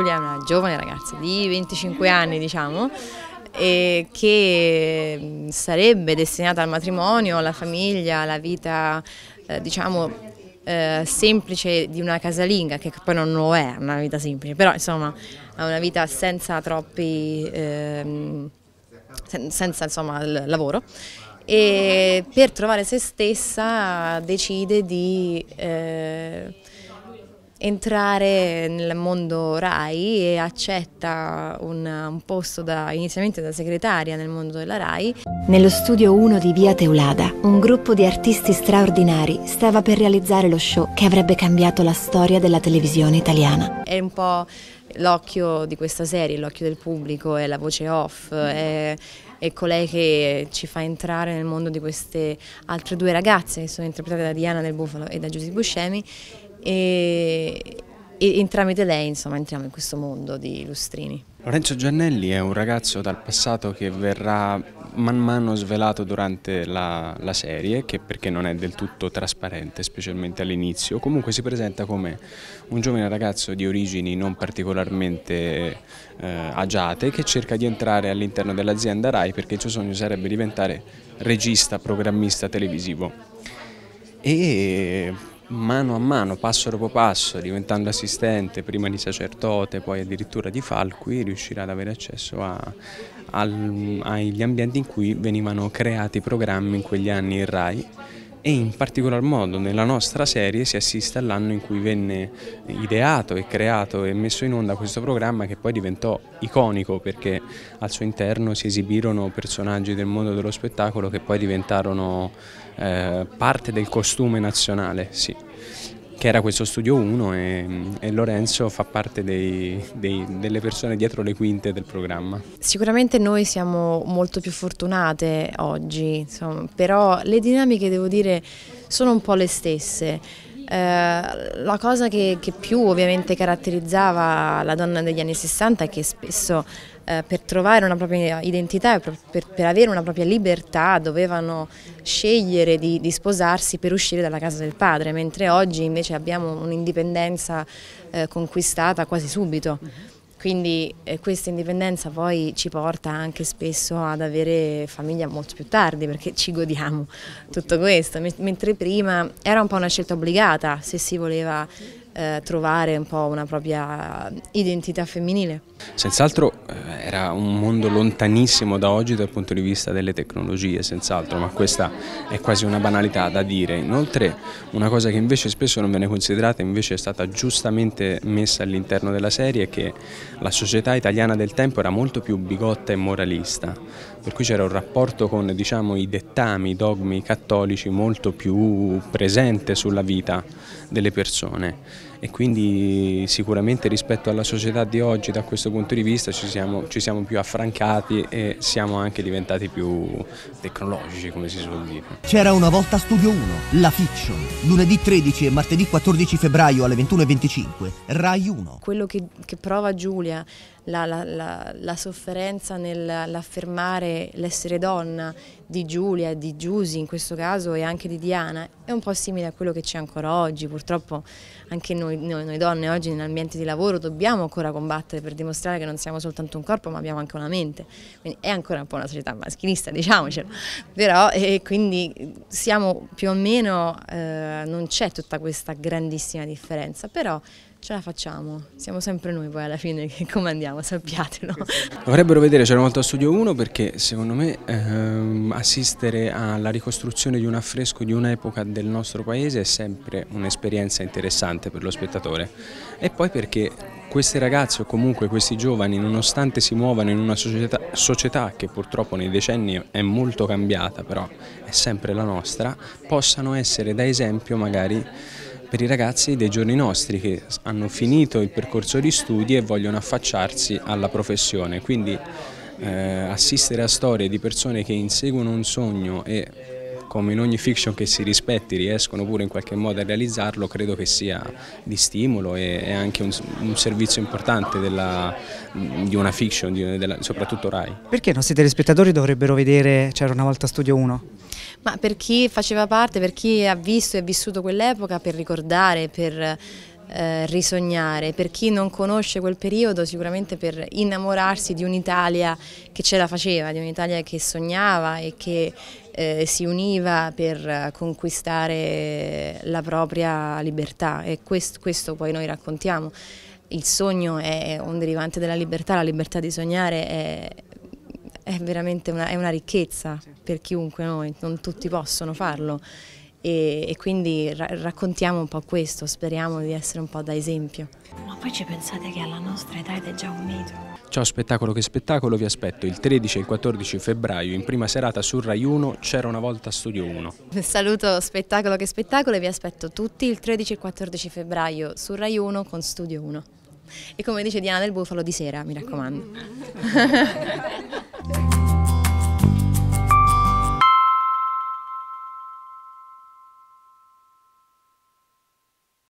Giulia è una giovane ragazza di 25 anni diciamo e che mm, sarebbe destinata al matrimonio, alla famiglia, alla vita eh, diciamo eh, semplice di una casalinga che poi non lo è una vita semplice però insomma è una vita senza troppi ehm, senza insomma lavoro e per trovare se stessa decide di eh, entrare nel mondo RAI e accetta un, un posto da, inizialmente da segretaria nel mondo della RAI. Nello studio 1 di Via Teulada, un gruppo di artisti straordinari stava per realizzare lo show che avrebbe cambiato la storia della televisione italiana. È un po' l'occhio di questa serie, l'occhio del pubblico, è la voce off, è, è, colei che ci fa entrare nel mondo di queste altre due ragazze che sono interpretate da Diana del Bufalo e da Giuseppe Buscemi e, e, e tramite lei insomma, entriamo in questo mondo di lustrini. Lorenzo Giannelli è un ragazzo dal passato che verrà man mano svelato durante la, la serie, che perché non è del tutto trasparente, specialmente all'inizio, comunque si presenta come un giovane ragazzo di origini non particolarmente eh, agiate che cerca di entrare all'interno dell'azienda RAI perché il suo sogno sarebbe diventare regista, programmista televisivo. E mano a mano, passo dopo passo, diventando assistente prima di sacerdote, poi addirittura di Falqui, riuscirà ad avere accesso a, al, agli ambienti in cui venivano creati i programmi in quegli anni in RAI e in particolar modo nella nostra serie si assiste all'anno in cui venne ideato e creato e messo in onda questo programma che poi diventò iconico perché al suo interno si esibirono personaggi del mondo dello spettacolo che poi diventarono eh, parte del costume nazionale. Sì che era questo Studio 1 e, e Lorenzo fa parte dei, dei, delle persone dietro le quinte del programma. Sicuramente noi siamo molto più fortunate oggi, insomma, però le dinamiche devo dire sono un po' le stesse. Eh, la cosa che, che, più ovviamente caratterizzava la donna degli anni 60 è che spesso eh, per trovare una propria identità per, per, avere una propria libertà dovevano scegliere di, di, sposarsi per uscire dalla casa del padre, mentre oggi invece abbiamo un'indipendenza eh, conquistata quasi subito. Mm-hmm. Quindi eh, questa indipendenza poi ci porta anche spesso ad avere famiglia molto più tardi perché ci godiamo tutto questo, mentre prima era un po' una scelta obbligata se si voleva eh, trovare un po' una propria identità femminile. Senz'altro eh, era un mondo lontanissimo da oggi dal punto di vista delle tecnologie, senz'altro, ma questa è quasi una banalità da dire. Inoltre una cosa che invece spesso non viene considerata, invece è stata giustamente messa all'interno della serie, è che la società italiana del tempo era molto più bigotta e moralista, per cui c'era un rapporto con diciamo, i dettami, i dogmi cattolici molto più presente sulla vita delle persone e quindi sicuramente rispetto alla società di oggi da questo punto di vista ci siamo, ci siamo più affrancati e siamo anche diventati più tecnologici come si suol dire. C'era una volta Studio 1, La Fiction, lunedì 13 e martedì 14 febbraio alle 21.25, Rai 1. Quello che, che prova Giulia la, la, la, la, sofferenza nell'affermare l'essere donna di Giulia, di Giusi in questo caso e anche di Diana è un po' simile a quello che c'è ancora oggi. Purtroppo anche noi, noi, noi donne oggi nell'ambiente di lavoro dobbiamo ancora combattere per dimostrare che non siamo soltanto un corpo ma abbiamo anche una mente. Quindi è ancora un po' una società maschilista, diciamocelo. Però e eh, quindi siamo più o meno, eh, non c'è tutta questa grandissima differenza, però ce la facciamo, siamo sempre noi poi alla fine che comandiamo, sappiatelo. Vorrebbero vedere C'era una volta a Studio 1 perché secondo me ehm, assistere alla ricostruzione di un affresco di un'epoca del nostro paese è sempre un'esperienza interessante per lo spettatore e poi perché queste ragazze o comunque questi giovani nonostante si muovano in una società, società che purtroppo nei decenni è molto cambiata però è sempre la nostra, possano essere da esempio magari per i ragazzi dei giorni nostri che hanno finito il percorso di studi e vogliono affacciarsi alla professione. Quindi eh, assistere a storie di persone che inseguono un sogno e come in ogni fiction che si rispetti riescono pure in qualche modo a realizzarlo, credo che sia di stimolo e è anche un, un servizio importante della, di una fiction, di, della, soprattutto Rai. Perché i nostri telespettatori dovrebbero vedere C'era una volta Studio 1? Ma per chi faceva parte, per chi ha visto e vissuto quell'epoca, per ricordare, per eh, risognare, per chi non conosce quel periodo sicuramente per innamorarsi di un'Italia che ce la faceva, di un'Italia che sognava e che eh, si univa per conquistare la propria libertà e questo, questo poi noi raccontiamo. Il sogno è un derivante della libertà, la libertà di sognare è, è veramente una, è una ricchezza per chiunque noi, non tutti possono farlo e, e quindi ra raccontiamo un po' questo, speriamo di essere un po' da esempio. Ma poi ci pensate che alla nostra età è già un mito. Ciao spettacolo che spettacolo, vi aspetto il 13 e il 14 febbraio in prima serata su Rai 1 C'era una volta Studio 1. Saluto spettacolo che spettacolo e vi aspetto tutti il 13 e il 14 febbraio su Rai 1 con Studio 1. E come dice Diana del Bufalo di sera, mi raccomando.